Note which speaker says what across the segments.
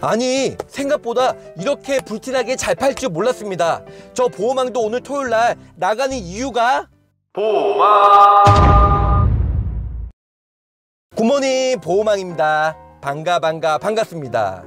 Speaker 1: 아니 생각보다 이렇게 불티나게 잘 팔 줄 몰랐습니다 저 보호망도 오늘 토요일날 나가는 이유가 보호망 굿모닝 보호망입니다 반가 반가 반갑습니다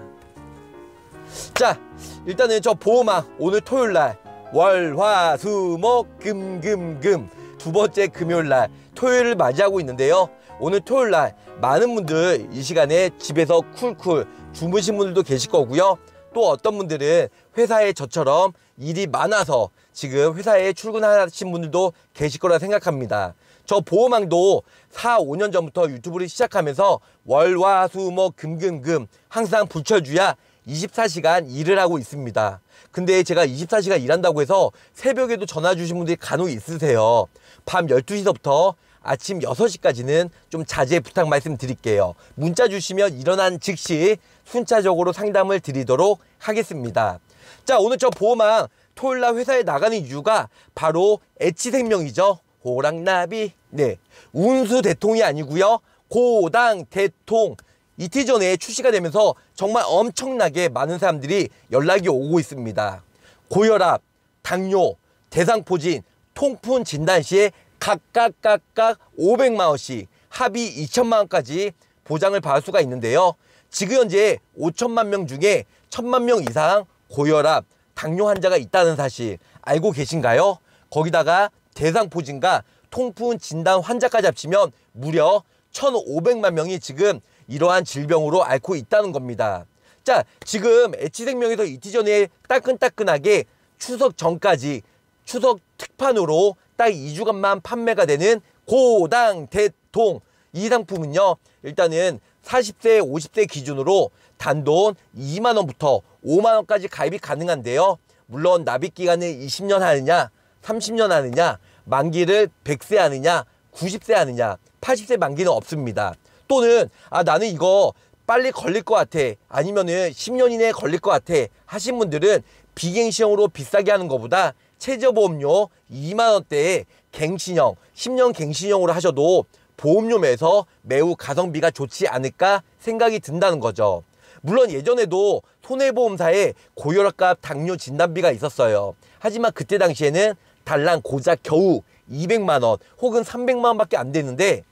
Speaker 1: 자 일단은 저 보호망 오늘 토요일날 월 화 수 목 금 금 금 두 번째 금요일날 토요일을 맞이하고 있는데요 오늘 토요일 날 많은 분들 이 시간에 집에서 쿨쿨 주무신 분들도 계실 거고요. 또 어떤 분들은 회사에 저처럼 일이 많아서 지금 회사에 출근하신 분들도 계실 거라 생각합니다. 저 보호망도 4, 5년 전부터 유튜브를 시작하면서 월, 화, 수, 목, 뭐 금, 금, 금 항상 불쳐주야 24시간 일을 하고 있습니다. 근데 제가 24시간 일한다고 해서 새벽에도 전화 주신 분들이 간혹 있으세요. 밤1 2시부터 아침 6시까지는 좀 자제 부탁 말씀드릴게요. 문자 주시면 일어난 즉시 순차적으로 상담을 드리도록 하겠습니다. 자 오늘 저 보호망 토요일날 회사에 나가는 이유가 바로 애치생명이죠. 호랑나비 네 운수 대통이 아니고요. 고당 대통 이틀 전에 출시가 되면서 정말 엄청나게 많은 사람들이 연락이 오고 있습니다. 고혈압, 당뇨, 대상포진, 통풍 진단 시에 각각 각각 500만 원씩 합의 2천만 원까지 보장을 받을 수가 있는데요. 지금 현재 5천만 명 중에 1천만 명 이상 고혈압, 당뇨 환자가 있다는 사실 알고 계신가요? 거기다가 대상포진과 통풍 진단 환자까지 합치면 무려 1,500만 명이 지금 이러한 질병으로 앓고 있다는 겁니다. 자, 지금 H생명에서 이티전에 따끈따끈하게 추석 전까지 추석 특판으로 딱 2주간만 판매가 되는 고당 대통 이 상품은요 일단은 40세 50세 기준으로 단돈 2만원부터 5만원까지 가입이 가능한데요 물론 납입기간을 20년 하느냐 30년 하느냐 만기를 100세 하느냐 90세 하느냐 80세 만기는 없습니다 또는 아 나는 이거 빨리 걸릴 것 같아 아니면은 10년 이내에 걸릴 것 같아 하신 분들은 비갱신형으로 비싸게 하는 것보다 최저보험료 2만원대의 갱신형, 10년 갱신형으로 하셔도 보험료 면에서 매우 가성비가 좋지 않을까 생각이 든다는 거죠. 물론 예전에도 손해보험사에 고혈압과 당뇨 진단비가 있었어요. 하지만 그때 당시에는 달랑 고작 겨우 200만원 혹은 300만원 밖에 안 되는데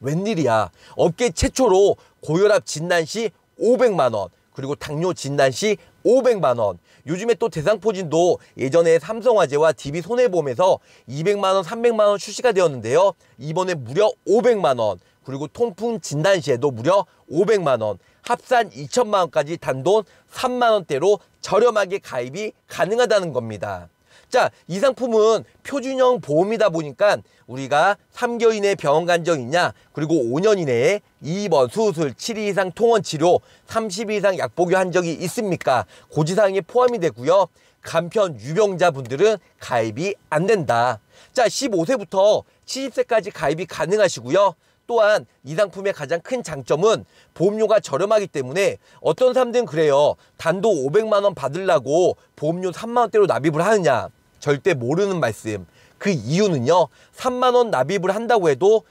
Speaker 1: 웬일이야. 업계 최초로 고혈압 진단 시 500만원 그리고 당뇨 진단 시 500만 원. 요즘에 또 대상포진도 예전에 삼성화재와 DB 손해보험에서 200만 원, 300만 원 출시가 되었는데요. 이번에 무려 500만 원. 그리고 통풍 진단 시에도 무려 500만 원. 합산 2천만 원까지 단돈 3만 원대로 저렴하게 가입이 가능하다는 겁니다. 자, 이 상품은 표준형 보험이다 보니까 우리가 3개월 이내에 병원 간적 있냐, 그리고 5년 이내에 2번 수술, 7일 이상 통원 치료, 30일 이상 약 복용한 적이 있습니까? 고지사항이 포함이 되고요. 간편 유병자분들은 가입이 안 된다. 자, 15세부터 70세까지 가입이 가능하시고요. 또한 이 상품의 가장 큰 장점은 보험료가 저렴하기 때문에 어떤 사람들은 그래요. 단도 500만 원 받으려고 보험료 3만 원대로 납입을 하느냐. 절대 모르는 말씀 그 이유는요 3만원 납입을 한다고 해도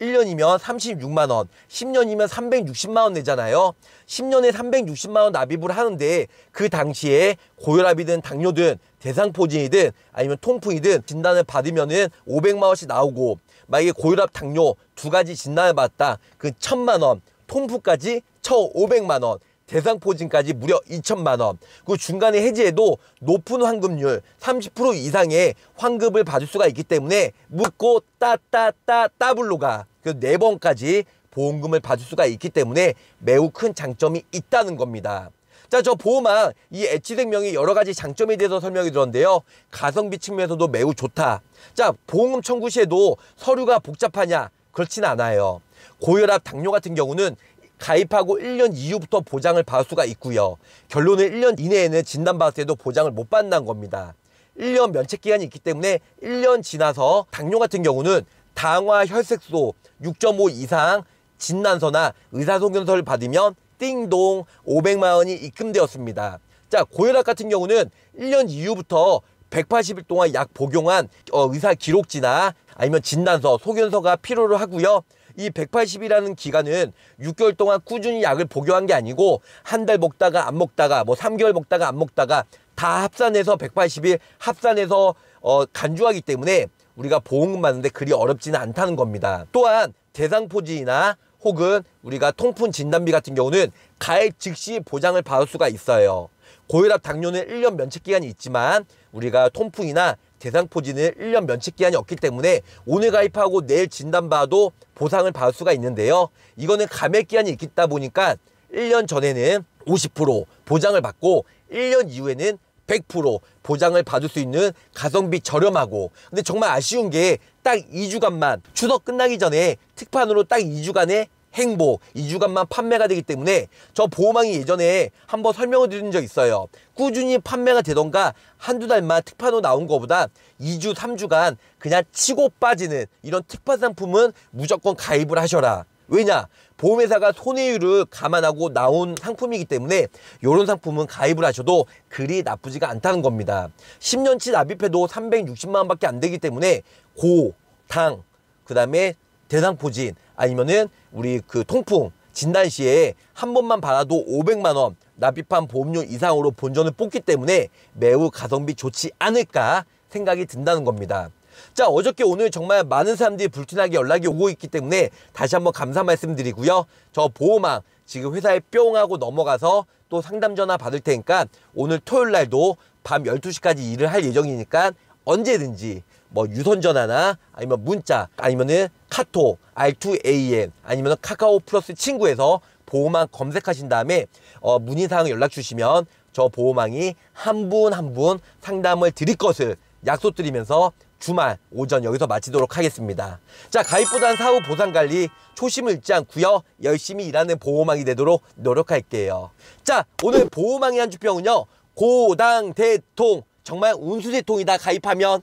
Speaker 1: 1년이면 36만원 10년이면 360만원 내잖아요 10년에 360만원 납입을 하는데 그 당시에 고혈압이든 당뇨든 대상포진이든 아니면 통풍이든 진단을 받으면은 500만원씩 나오고 만약에 고혈압 당뇨 두 가지 진단을 받았다 그 1000만원 통풍까지 1500만원 대상 포진까지 무려 2천만 원. 그 중간에 해지해도 높은 환급률 30% 이상의 환급을 받을 수가 있기 때문에 묻고 따따따 따블로가 그 네 번까지 보험금을 받을 수가 있기 때문에 매우 큰 장점이 있다는 겁니다. 자, 저 보험왕 이 엣지생명의 여러 가지 장점에 대해서 설명해 들었는데요. 가성비 측면에서도 매우 좋다. 자, 보험금 청구 시에도 서류가 복잡하냐? 그렇진 않아요. 고혈압, 당뇨 같은 경우는 가입하고 1년 이후부터 보장을 받을 수가 있고요. 결론은 1년 이내에는 진단받았을 때도 보장을 못받는는 겁니다. 1년 면책기간이 있기 때문에 1년 지나서 당뇨 같은 경우는 당화 혈색소 6.5 이상 진단서나 의사소견서를 받으면 띵동 500만원이 입금되었습니다. 자 고혈압 같은 경우는 1년 이후부터 180일 동안 약 복용한 어, 의사 기록지나 아니면 진단서, 소견서가 필요로 하고요. 이 180이라는 기간은 6개월 동안 꾸준히 약을 복용한 게 아니고 한 달 먹다가 안 먹다가 뭐 3개월 먹다가 안 먹다가 다 합산해서 180일 합산해서 어, 간주하기 때문에 우리가 보험금 받는데 그리 어렵지는 않다는 겁니다. 또한 대상포진이나 혹은 우리가 통풍 진단비 같은 경우는 가액 즉시 보장을 받을 수가 있어요. 고혈압 당뇨는 1년 면책기간이 있지만 우리가 통풍이나 대상포진은 1년 면책기한이 없기 때문에 오늘 가입하고 내일 진단받아도 보상을 받을 수가 있는데요. 이거는 감액기한이 있다 보니까 1년 전에는 50% 보장을 받고 1년 이후에는 100% 보장을 받을 수 있는 가성비 저렴하고 근데 정말 아쉬운 게 딱 2주간만 추석 끝나기 전에 특판으로 딱 2주간에 행보2 주간만 판매가 되기 때문에 저 보호망이 예전에 한번 설명을 드린 적 있어요 꾸준히 판매가 되던가 한두 달만 특판으로 나온 것보다 2주 3주간 그냥 치고 빠지는 이런 특판 상품은 무조건 가입을 하셔라 왜냐 보험회사가 손해율을 감안하고 나온 상품이기 때문에 이런 상품은 가입을 하셔도 그리 나쁘지가 않다는 겁니다 10년치 납입해도 360만원밖에 안 되기 때문에 고, 당, 그 다음에 대상포진 아니면은 우리 그 통풍 진단 시에 한 번만 받아도 500만 원 납입한 보험료 이상으로 본전을 뽑기 때문에 매우 가성비 좋지 않을까 생각이 든다는 겁니다. 자 어저께 오늘 정말 많은 사람들이 불티나게 연락이 오고 있기 때문에 다시 한번 감사 말씀드리고요. 저 보호망 지금 회사에 뿅 하고 넘어가서 또 상담 전화 받을 테니까 오늘 토요일 날도 밤 12시까지 일을 할 예정이니까 언제든지 뭐 유선전화나 아니면 문자 아니면은 카톡 R2AN 아니면 카카오 플러스 친구에서 보호망 검색하신 다음에 어, 문의사항 연락 주시면 저 보호망이 한 분 한 분 상담을 드릴 것을 약속드리면서 주말 오전 여기서 마치도록 하겠습니다. 자 가입보단 사후 보상관리 초심을 잃지 않고요. 열심히 일하는 보호망이 되도록 노력할게요. 자 오늘 보호망의 한 주평은요. 고당 대통 정말 운수대통이다 가입하면